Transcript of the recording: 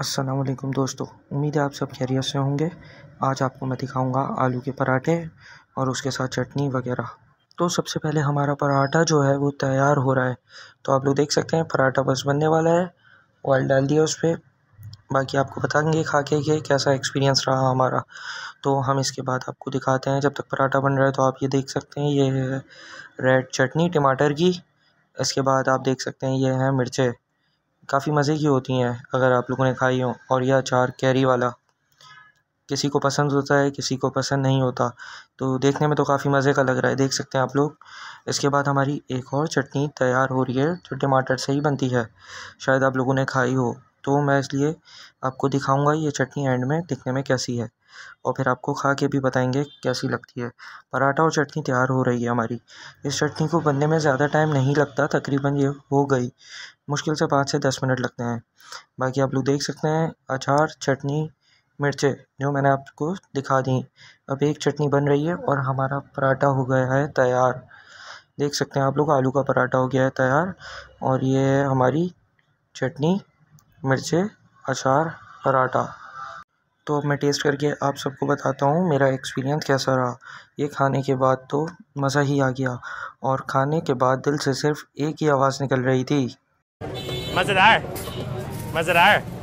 असलकुम दोस्तों उम्मीद है आप सब खैरियत से होंगे आज आपको मैं दिखाऊंगा आलू के पराठे और उसके साथ चटनी वगैरह तो सबसे पहले हमारा पराठा जो है वो तैयार हो रहा है तो आप लोग देख सकते हैं पराठा बस बनने वाला है ऑयल डाल दिया उस पर बाकी आपको बताएंगे खा के कि कैसा एक्सपीरियंस रहा हमारा तो हम इसके बाद आपको दिखाते हैं जब तक पराठा बन रहा है तो आप ये देख सकते हैं ये है रेड चटनी टमाटर की इसके बाद आप देख सकते हैं ये है मिर्चें काफ़ी मज़े की होती हैं अगर आप लोगों ने खाई हो और यह अचार कैरी वाला किसी को पसंद होता है किसी को पसंद नहीं होता तो देखने में तो काफ़ी मज़े का लग रहा है देख सकते हैं आप लोग इसके बाद हमारी एक और चटनी तैयार हो रही है जो टमाटर से ही बनती है शायद आप लोगों ने खाई हो तो मैं इसलिए आपको दिखाऊंगा ये चटनी एंड में दिखने में कैसी है और फिर आपको खा के भी बताएंगे कैसी लगती है पराठा और चटनी तैयार हो रही है हमारी इस चटनी को बनने में ज़्यादा टाइम नहीं लगता तकरीबन ये हो गई मुश्किल से पाँच से दस मिनट लगते हैं बाकी आप लोग देख सकते हैं अचार चटनी मिर्चें जो मैंने आपको दिखा दी अब एक चटनी बन रही है और हमारा पराठा हो गया है तैयार देख सकते हैं आप लोग आलू का पराठा हो गया है तैयार और ये हमारी चटनी मिर्चे अचार पराठा तो अब मैं टेस्ट करके आप सबको बताता हूँ मेरा एक्सपीरियंस कैसा रहा ये खाने के बाद तो मज़ा ही आ गया और खाने के बाद दिल से सिर्फ एक ही आवाज़ निकल रही थी मज़ेदार मज़ेदार